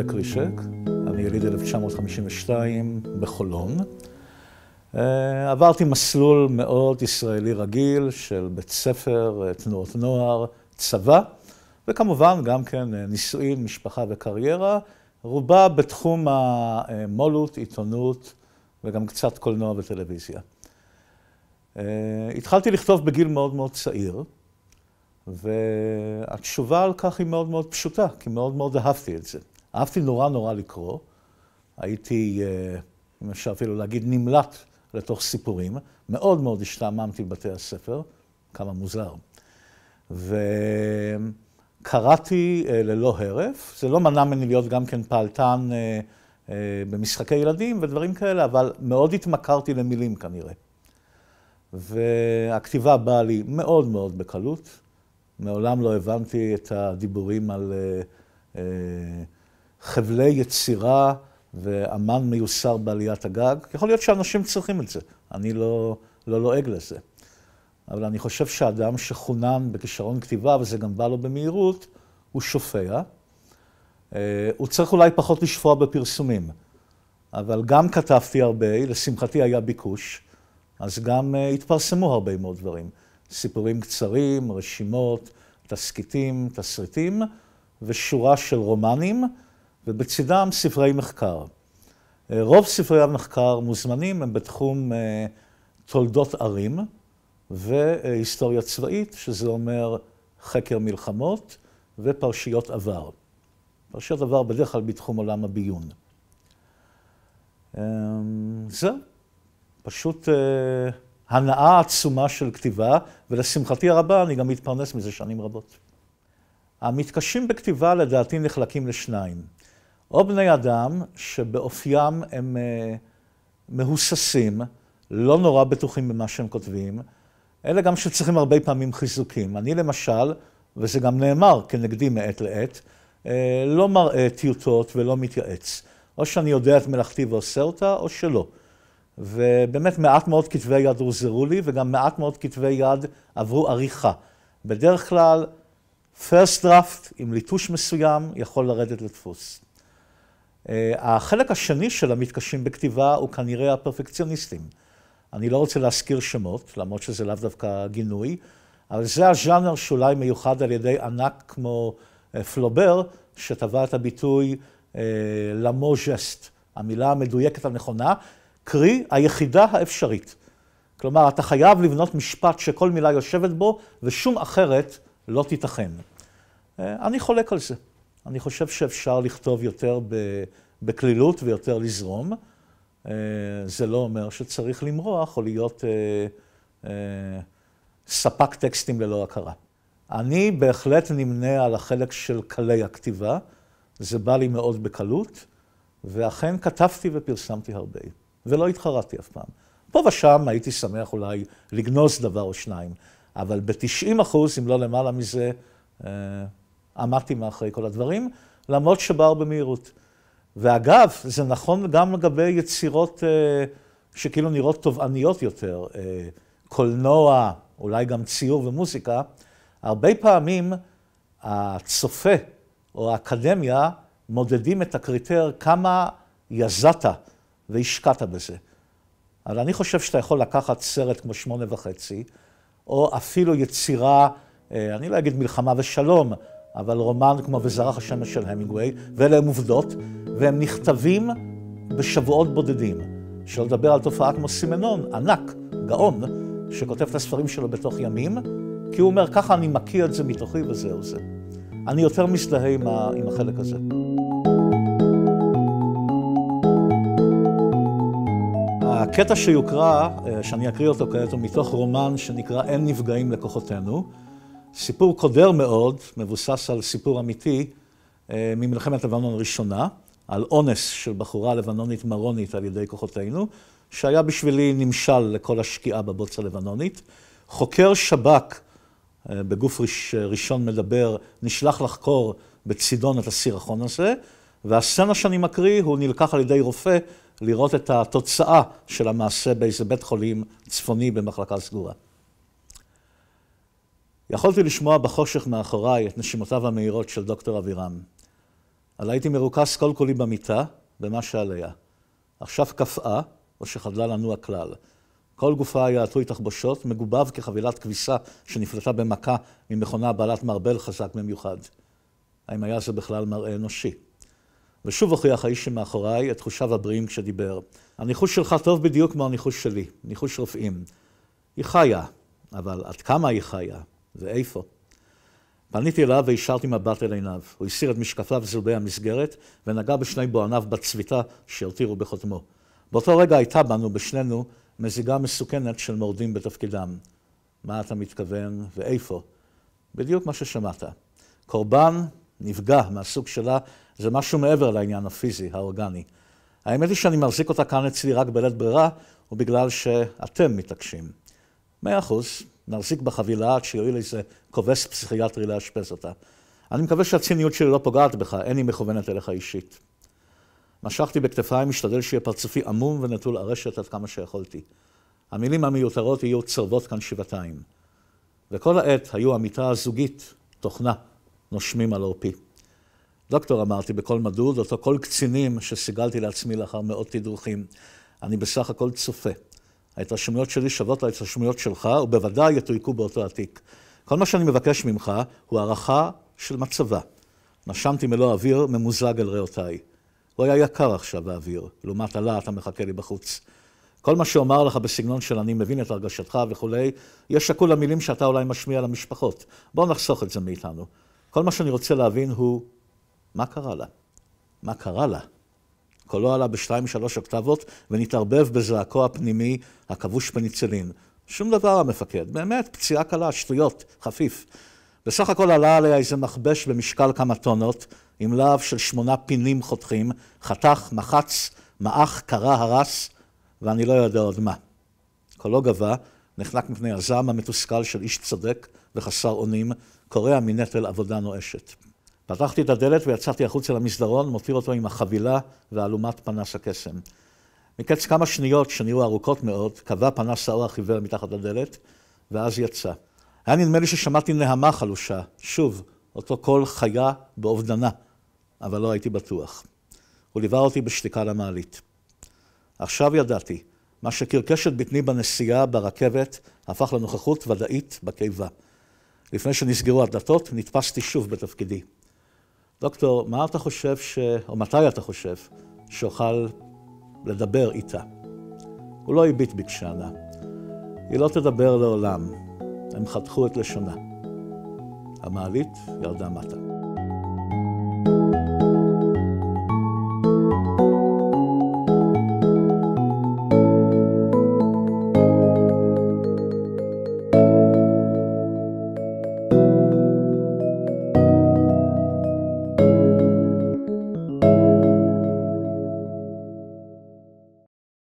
איליה קרישק, אני יליד 1952 בחולון. אה, עברתי מסלול מאוד ישראלי רגיל של בית ספר, אה, תנועות נוער, צבא, וכמובן גם כן אה, נישואין, משפחה וקריירה, רובה בתחום המו"לות, עיתונות וגם קצת קולנוע וטלוויזיה. התחלתי לכתוב בגיל מאוד מאוד צעיר, והתשובה על כך היא מאוד מאוד פשוטה, כי מאוד מאוד אהבתי את זה. אהבתי נורא נורא לקרוא. הייתי, אה, אם אפשר אפילו להגיד, נמלט לתוך סיפורים. מאוד מאוד השתעממתי בבתי הספר, כמה מוזר. וקראתי אה, ללא הרף. זה לא מנע ממני להיות גם כן פעלתן אה, במשחקי ילדים ודברים כאלה, אבל מאוד התמכרתי למילים כנראה. והכתיבה באה לי מאוד מאוד בקלות. מעולם לא הבנתי את הדיבורים על... אה, חבלי יצירה ואמן מיוסר בעליית הגג. יכול להיות שאנשים צריכים את זה, אני לא, לא לועג לזה. אבל אני חושב שאדם שחונן בכישרון כתיבה, וזה גם בא לו במהירות, הוא שופע. אה, הוא צריך אולי פחות לשפוע בפרסומים. אבל גם כתבתי הרבה, לשמחתי היה ביקוש, אז גם אה, התפרסמו הרבה מאוד דברים. סיפורים קצרים, רשימות, תסכיתים, תסריטים, ושורה של רומנים. ובצדם ספרי מחקר. אה, רוב ספרי המחקר מוזמנים הם בתחום אה, תולדות ערים והיסטוריה צבאית, שזה אומר חקר מלחמות ופרשיות עבר. פרשיות עבר בדרך כלל בתחום עולם הביון. אמ, זהו, פשוט אה, הנאה עצומה של כתיבה, ולשמחתי הרבה אני גם מתפרנס מזה שנים רבות. המתקשים בכתיבה לדעתי נחלקים לשניים. או בני אדם שבאופיים הם אה, מהוססים, לא נורא בטוחים במה שהם כותבים, אלה גם שצריכים הרבה פעמים חיזוקים. אני למשל, וזה גם נאמר כנגדי מעת לעת, אה, לא מראה טיוטות ולא מתייעץ. או שאני יודע את מלאכתי ועושה אותה, או שלא. ובאמת מעט מאוד כתבי יד הוזרו לי, וגם מעט מאוד כתבי יד עברו עריכה. בדרך כלל, first draft עם ליטוש מסוים יכול לרדת לדפוס. אה, החלק השני של המתקשים בכתיבה הוא כנראה הפרפקציוניסטים. אני לא רוצה להזכיר שמות, למרות שזה לאו דווקא גינוי, אבל זה הז'אנר שאולי מיוחד על ידי ענק כמו אה, פלובר, שטבע את הביטוי אה, למו ז'סט, המילה המדויקת הנכונה, קרי היחידה האפשרית. כלומר, אתה חייב לבנות משפט שכל מילה יושבת בו, ושום אחרת לא תיתכן. אני חולק על זה. אני חושב שאפשר לכתוב יותר בקלילות ויותר לזרום. אה, זה לא אומר שצריך למרוח או להיות אה, אה, ספק טקסטים ללא הכרה. אני בהחלט נמנה על החלק של קלי הכתיבה, זה בא לי מאוד בקלות, ואכן כתבתי ופרסמתי הרבה, ולא התחרתי אף פעם. פה ושם הייתי שמח אולי לגנוז דבר או שניים, אבל ב-90 אחוז, אם לא למעלה מזה, עמדתי מאחורי כל הדברים, למרות שבאו במהירות. ואגב, זה נכון גם לגבי יצירות אה, שכאילו נראות תובעניות יותר, אה, קולנוע, אולי גם ציור ומוזיקה, הרבה פעמים הצופה או האקדמיה מודדים את הקריטר כמה יזעת והשקעת בזה. אבל אני חושב שאתה יכול לקחת סרט כמו שמונה וחצי, או אפילו יצירה, אה, אני לא אגיד מלחמה ושלום, אבל רומן כמו וזרח השמש של המינגווי, ואלה הם עובדות, והם נכתבים בשבועות בודדים. שלא לדבר על תופעה כמו סימנון, ענק, גאון, שכותב את הספרים שלו בתוך ימים, כי הוא אומר, ככה אני מכיר את זה מתוכי וזהו זה. אני יותר מזדהה עם, ה, עם החלק הזה. הקטע שיוקרא, אה, שאני אקריא אותו כעת, הוא מתוך רומן שנקרא "אין נפגעים לכוחותינו", סיפור קודר מאוד, מבוסס על סיפור אמיתי אה, ממלחמת לבנון הראשונה, על אונס של בחורה לבנונית מרונית על ידי כוחותינו, שהיה בשבילי נמשל לכל השקיעה בבוץ הלבנונית. חוקר שב"כ אה, בגוף ראש, אה, ראשון מדבר, נשלח לחקור בצידון את הסירחון הזה, והסצנה שאני מקריא, הוא נלקח על ידי רופא לראות את התוצאה של המעשה באיזה בית חולים צפוני במחלקה סגורה. יכולתי לשמוע בחושך מאחוריי את נשימותיו המהירות של דוקטור אבירם. אבל הייתי מרוכז כל כולי במיטה, במה שעליה. עכשיו קפאה, או שחדלה לנוע כלל. כל גופה היה עטוי תחבושות, מגובב כחבילת כביסה שנפלטה במכה ממכונה בעלת מרבל חזק במיוחד. האם היה זה בכלל מראה אנושי? ושוב הוכיח האיש שמאחוריי את תחושיו הבריאים כשדיבר. הניחוש שלך טוב בדיוק כמו הניחוש שלי, ניחוש רופאים. היא חיה, אבל עד כמה היא חיה? זה איפה. פניתי אליו והשארתי מבט אל עיניו. הוא הסיר את משקפיו זודי המסגרת ונגע בשני בועניו בצביתה שהותירו בחותמו. באותו רגע הייתה בנו, בשנינו, מזיגה מסוכנת של מורדים בתפקידם. מה אתה מתכוון ואיפה? בדיוק מה ששמעת. קורבן, נפגע מהסוג שלה, זה משהו מעבר לעניין הפיזי, האורגני. האמת היא שאני מחזיק אותה כאן אצלי רק בלית ברירה, ובגלל שאתם מתעקשים. מאה אחוז, נחזיק בחבילה עד שיועיל איזה כובס פסיכיאטרי לאשפז אותה. אני מקווה שהציניות שלי לא פוגעת בך, אין היא מכוונת אליך אישית. משכתי בכתפיים, משתדל שיהיה פרצופי עמום ונטול ארשת עד כמה שיכולתי. המילים המיותרות יהיו צרבות כאן שבעתיים. וכל העת היו המיטה הזוגית, תוכנה, נושמים על עורפי. דוקטור אמרתי בקול מדוד, אותו קול קצינים שסיגלתי לעצמי לאחר מאות תדרוכים. אני בסך הכל צופה. ההתרשמויות שלי שוות להתרשמויות שלך, ובוודאי יתויקו באותו התיק. כל מה שאני מבקש ממך הוא הערכה של מצבה. נשמתי מלוא אוויר, ממוזג אל ריאותיי. הוא היה יקר עכשיו, האוויר. לעומת עלה, אתה מחכה לי בחוץ. כל מה שאומר לך בסגנון של אני מבין את הרגשתך וכולי, יש שקול למילים שאתה אולי משמיע למשפחות. בואו נחסוך את זה מאיתנו. כל מה שאני רוצה להבין הוא, מה קרה לה? מה קרה לה? קולו עלה בשתיים, שלוש אוקטבות, ונתערבב בזעקו הפנימי, הכבוש פניצלין. שום דבר המפקד, באמת, פציעה קלה, שטויות, חפיף. בסך הכל עלה עליה איזה מכבש במשקל כמה טונות, עם להב של שמונה פינים חותכים, חתך, מחץ, מעך, קרע, הרס, ואני לא יודע עוד מה. קולו גבה, נחנק מפני הזעם המתוסכל של איש צודק וחסר אונים, קורע מנטל עבודה נואשת. פתחתי את הדלת ויצאתי החוצה למסדרון, מותיר אותו עם החבילה ואלומת פנס הקסם. מקץ כמה שניות, שנראו ארוכות מאוד, קבע פנס האור החיוור מתחת לדלת, ואז יצא. היה נדמה לי ששמעתי נהמה חלושה, שוב, אותו קול חיה באובדנה, אבל לא הייתי בטוח. הוא ליווה אותי בשתיקה למעלית. עכשיו ידעתי, מה שקרקש את בטני בנסיעה, ברכבת, הפך לנוכחות ודאית בקיבה. לפני שנסגרו הדלתות, נתפסתי שוב בתפקידי. דוקטור, מה אתה חושב, ש... או מתי אתה חושב, שאוכל לדבר איתה? הוא לא הביט בי כשענה. היא לא תדבר לעולם. הם חתכו את לשונה. המעלית ירדה מטה.